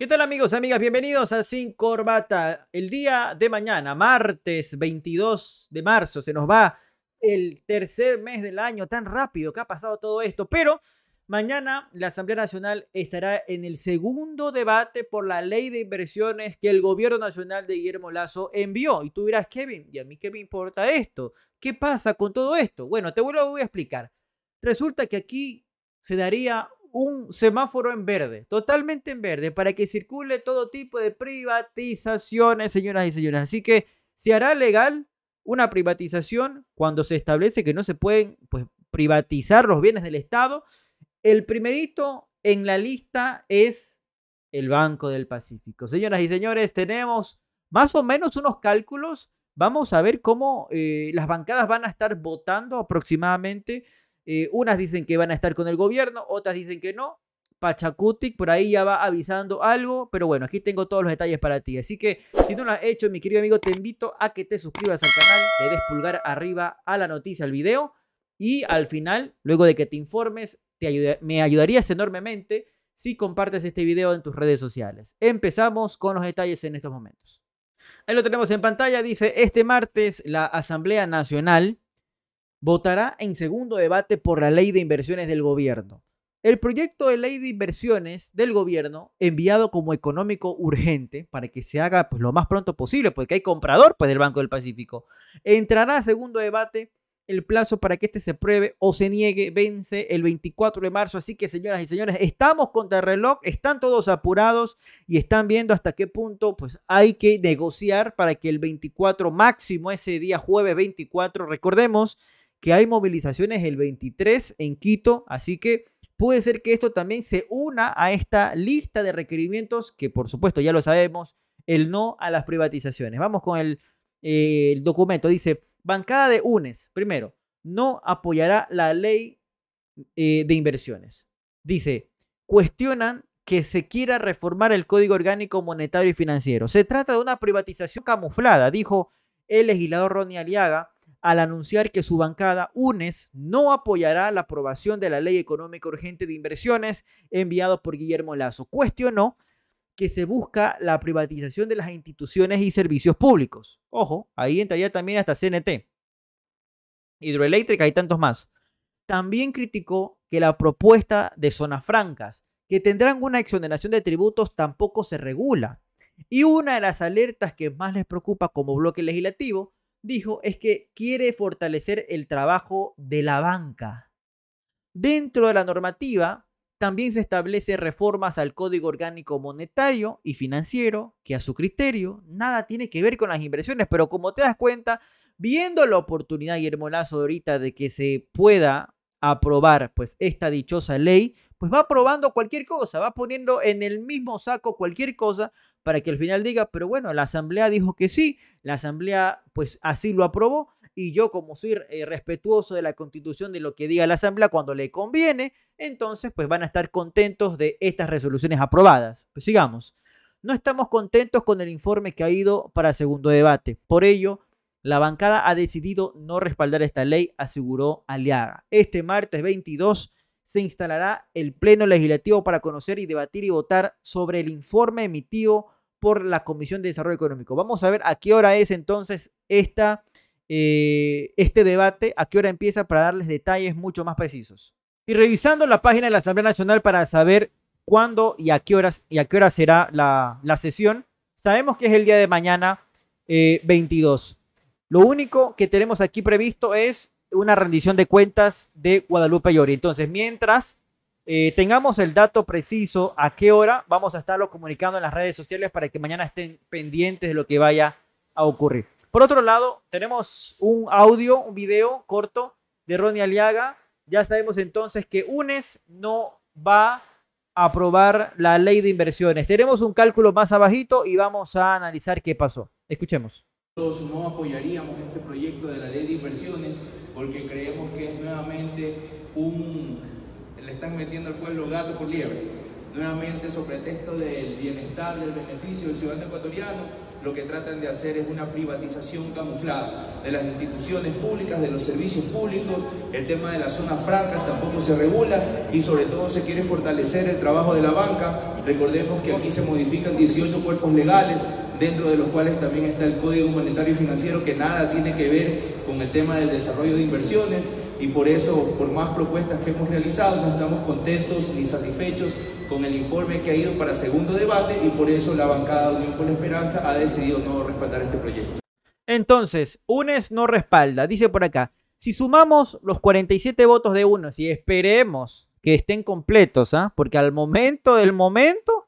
¿Qué tal amigos, amigas? Bienvenidos a Sin Corbata. El día de mañana, martes 22 de marzo, se nos va el tercer mes del año, tan rápido que ha pasado todo esto, pero mañana la Asamblea Nacional estará en el segundo debate por la ley de inversiones que el gobierno nacional de Guillermo Lazo envió. Y tú dirás, Kevin, ¿y a mí qué me importa esto? ¿Qué pasa con todo esto? Bueno, te lo voy a explicar. Resulta que aquí se daría un semáforo en verde, totalmente en verde, para que circule todo tipo de privatizaciones, señoras y señores. Así que se hará legal una privatización cuando se establece que no se pueden pues, privatizar los bienes del Estado. El primerito en la lista es el Banco del Pacífico. Señoras y señores, tenemos más o menos unos cálculos. Vamos a ver cómo eh, las bancadas van a estar votando aproximadamente eh, unas dicen que van a estar con el gobierno, otras dicen que no. Pachacutic por ahí ya va avisando algo, pero bueno, aquí tengo todos los detalles para ti. Así que si no lo has hecho, mi querido amigo, te invito a que te suscribas al canal, le des pulgar arriba a la noticia, al video, y al final, luego de que te informes, me ayudarías enormemente si compartes este video en tus redes sociales. Empezamos con los detalles en estos momentos. Ahí lo tenemos en pantalla, dice, este martes la Asamblea Nacional votará en segundo debate por la ley de inversiones del gobierno. El proyecto de ley de inversiones del gobierno, enviado como económico urgente para que se haga pues, lo más pronto posible, porque hay comprador pues, del Banco del Pacífico, entrará a segundo debate. El plazo para que este se pruebe o se niegue vence el 24 de marzo. Así que, señoras y señores, estamos contra el reloj, están todos apurados y están viendo hasta qué punto pues, hay que negociar para que el 24 máximo, ese día jueves 24, recordemos, que hay movilizaciones el 23 en Quito, así que puede ser que esto también se una a esta lista de requerimientos que por supuesto ya lo sabemos, el no a las privatizaciones. Vamos con el, eh, documento, dice, bancada de UNES, primero, no apoyará la ley eh, de inversiones. Dice, cuestionan que se quiera reformar el Código Orgánico Monetario y Financiero. Se trata de una privatización camuflada, dijo el legislador Ronnie Aliaga, al anunciar que su bancada UNES no apoyará la aprobación de la Ley Económica Urgente de Inversiones enviado por Guillermo Lazo. Cuestionó que se busca la privatización de las instituciones y servicios públicos. Ojo, ahí entraría también hasta CNT. Hidroeléctrica y tantos más. También criticó que la propuesta de zonas francas, que tendrán una exoneración de tributos, tampoco se regula. Y una de las alertas que más les preocupa como bloque legislativo dijo es que quiere fortalecer el trabajo de la banca. Dentro de la normativa, también se establece reformas al Código Orgánico Monetario y Financiero, que a su criterio nada tiene que ver con las inversiones, pero como te das cuenta, viendo la oportunidad y molazo ahorita de que se pueda aprobar pues esta dichosa ley, pues va aprobando cualquier cosa, va poniendo en el mismo saco cualquier cosa para que al final diga, pero bueno, la asamblea dijo que sí, la asamblea pues así lo aprobó y yo como soy eh, respetuoso de la constitución, de lo que diga la asamblea cuando le conviene, entonces pues van a estar contentos de estas resoluciones aprobadas. Pues sigamos. No estamos contentos con el informe que ha ido para segundo debate. Por ello, la bancada ha decidido no respaldar esta ley, aseguró Aliaga. Este martes 22 se instalará el Pleno Legislativo para conocer y debatir y votar sobre el informe emitido por la Comisión de Desarrollo Económico. Vamos a ver a qué hora es entonces esta, eh, este debate, a qué hora empieza para darles detalles mucho más precisos. Y revisando la página de la Asamblea Nacional para saber cuándo y a qué horas y a qué hora será la, sesión, sabemos que es el día de mañana 22. Eh, Lo único que tenemos aquí previsto es una rendición de cuentas de Guadalupe Llori. Entonces, mientras eh, tengamos el dato preciso, a qué hora vamos a estarlo comunicando en las redes sociales para que mañana estén pendientes de lo que vaya a ocurrir. Por otro lado, tenemos un audio, un video corto de Ronnie Aliaga. Ya sabemos entonces que UNES no va a aprobar la ley de inversiones. Tenemos un cálculo más abajito y vamos a analizar qué pasó. Escuchemos. Todos no apoyaríamos este proyecto de la ley de inversiones porque creemos que es nuevamente un, le están metiendo al pueblo gato por liebre. Nuevamente, sobre texto del bienestar, del beneficio del ciudadano ecuatoriano, lo que tratan de hacer es una privatización camuflada de las instituciones públicas, de los servicios públicos, el tema de las zonas francas tampoco se regula y sobre todo se quiere fortalecer el trabajo de la banca. Recordemos que aquí se modifican 18 cuerpos legales, dentro de los cuales también está el Código Monetario y Financiero, que nada tiene que ver con el tema del desarrollo de inversiones y por eso, por más propuestas que hemos realizado, no estamos contentos ni satisfechos con el informe que ha ido para segundo debate y por eso la bancada Unión por la Esperanza ha decidido no respaldar este proyecto. Entonces, UNES no respalda, dice por acá, si sumamos los 47 votos de UNES y esperemos que estén completos, ¿ah? porque al momento del momento,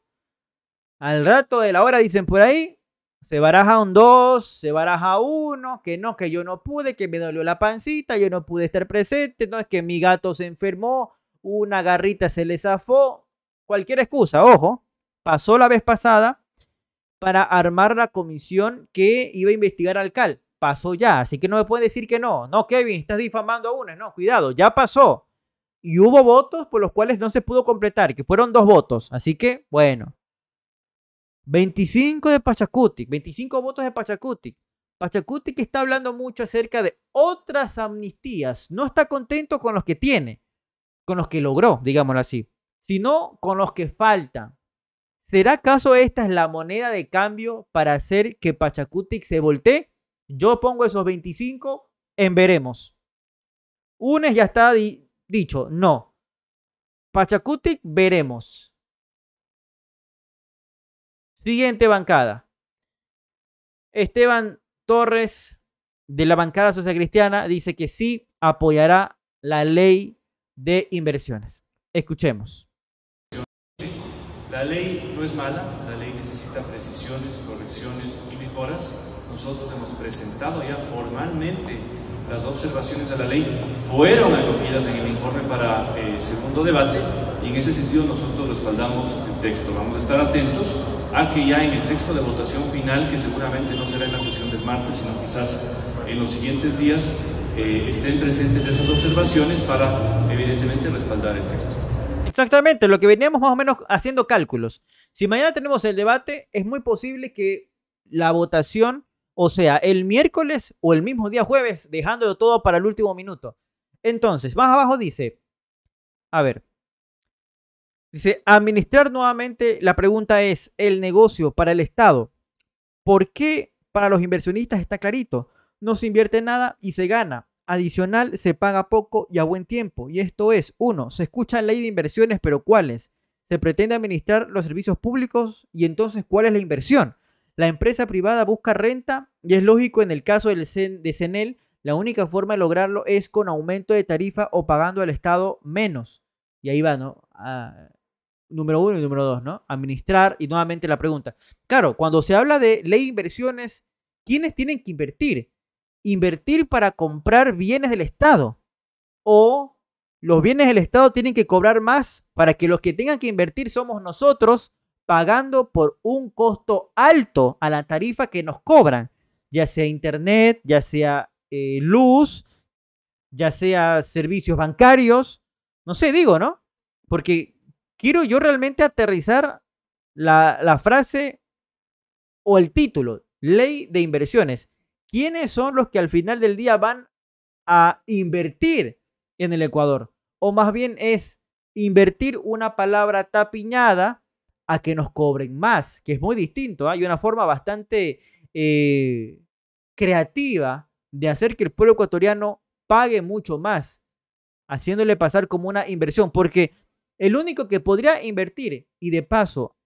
al rato de la hora, dicen por ahí, se baraja un dos, se baraja uno, que no, que yo no pude, que me dolió la pancita, yo no pude estar presente, no es que mi gato se enfermó, una garrita se le zafó, cualquier excusa, ojo, pasó la vez pasada para armar la comisión que iba a investigar al CAL. Pasó ya, así que no me pueden decir que no. No, Kevin, estás difamando a una. No, cuidado, ya pasó. Y hubo votos por los cuales no se pudo completar, que fueron dos votos. Así que, bueno, 25 de Pachacuti, 25 votos de Pachacuti que está hablando mucho acerca de otras amnistías. No está contento con los que tiene, con los que logró, digámoslo así, sino con los que faltan. ¿Será acaso esta es la moneda de cambio para hacer que Pachacuti se voltee? Yo pongo esos 25 en veremos. Unes ya está dicho, no. Pachacuti veremos. Siguiente bancada. Esteban Torres de la bancada social cristiana dice que sí apoyará la ley de inversiones. Escuchemos. La ley no es mala, la ley necesita precisiones, correcciones y mejoras. Nosotros hemos presentado ya formalmente las observaciones de la ley, fueron acogidas en el informe para eh, segundo debate y en ese sentido nosotros respaldamos el texto. Vamos a estar atentos a ah, que ya en el texto de votación final, que seguramente no será en la sesión del martes, sino quizás en los siguientes días, eh, estén presentes esas observaciones para, evidentemente, respaldar el texto. Exactamente, lo que veníamos más o menos haciendo cálculos. Si mañana tenemos el debate, es muy posible que la votación, o sea, el miércoles o el mismo día jueves, dejándolo todo para el último minuto. Entonces, más abajo dice, a ver, Dice, administrar nuevamente, la pregunta es, el negocio para el Estado. ¿Por qué para los inversionistas está clarito? No se invierte nada y se gana. Adicional, se paga poco y a buen tiempo. Y esto es, uno, se escucha ley de inversiones, pero ¿cuáles? Se pretende administrar los servicios públicos y entonces ¿cuál es la inversión? La empresa privada busca renta y es lógico en el caso del de CENEL, la única forma de lograrlo es con aumento de tarifa o pagando al Estado menos. Y ahí va, ¿no? Ah, número uno y número dos, ¿no? Administrar y nuevamente la pregunta. Claro, cuando se habla de ley de inversiones, ¿quiénes tienen que invertir? Invertir para comprar bienes del Estado. O los bienes del Estado tienen que cobrar más para que los que tengan que invertir somos nosotros pagando por un costo alto a la tarifa que nos cobran, ya sea internet, ya sea eh, luz, ya sea servicios bancarios, no sé, digo, ¿no? Porque quiero yo realmente aterrizar la, frase o el título, ley de inversiones. ¿Quiénes son los que al final del día van a invertir en el Ecuador? O más bien es invertir una palabra tapiñada a que nos cobren más, que es muy distinto. ¿ah? Hay una forma bastante eh, creativa de hacer que el pueblo ecuatoriano pague mucho más, haciéndole pasar como una inversión, porque el único que podría invertir y de paso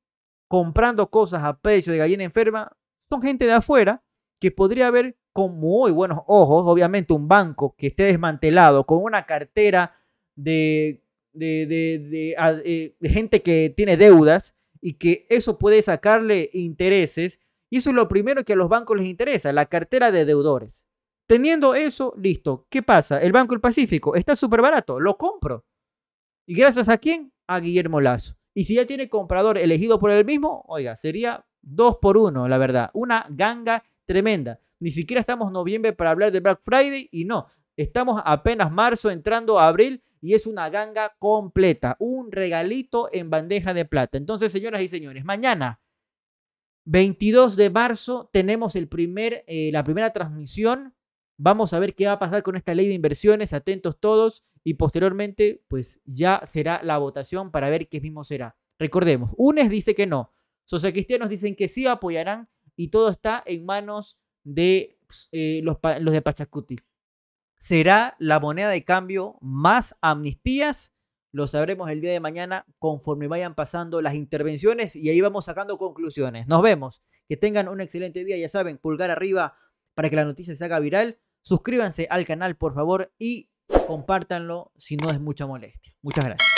comprando cosas a precio de gallina enferma son gente de afuera que podría ver con muy buenos ojos, obviamente, un banco que esté desmantelado con una cartera de, eh, de gente que tiene deudas y que eso puede sacarle intereses. Y eso es lo primero que a los bancos les interesa, la cartera de deudores. Teniendo eso, listo. ¿Qué pasa? El Banco del Pacífico está súper barato, lo compro. ¿Y gracias a quién? A Guillermo Lazo. Y si ya tiene comprador elegido por él mismo, oiga, sería dos por uno, la verdad. Una ganga tremenda. Ni siquiera estamos noviembre para hablar de Black Friday y no, estamos apenas marzo entrando a abril y es una ganga completa, un regalito en bandeja de plata. Entonces, señoras y señores, mañana 22 de marzo tenemos el primer, eh, la primera transmisión Vamos a ver qué va a pasar con esta ley de inversiones, atentos todos, y posteriormente, pues ya será la votación para ver qué mismo será. Recordemos, UNES dice que no, cristianos dicen que sí apoyarán, y todo está en manos de pues, eh, los, los de Pachacuti. ¿Será la moneda de cambio más amnistías? Lo sabremos el día de mañana conforme vayan pasando las intervenciones y ahí vamos sacando conclusiones. Nos vemos. Que tengan un excelente día. Ya saben, pulgar arriba para que la noticia se haga viral Suscríbanse al canal, por favor, y compártanlo si no es mucha molestia. Muchas gracias.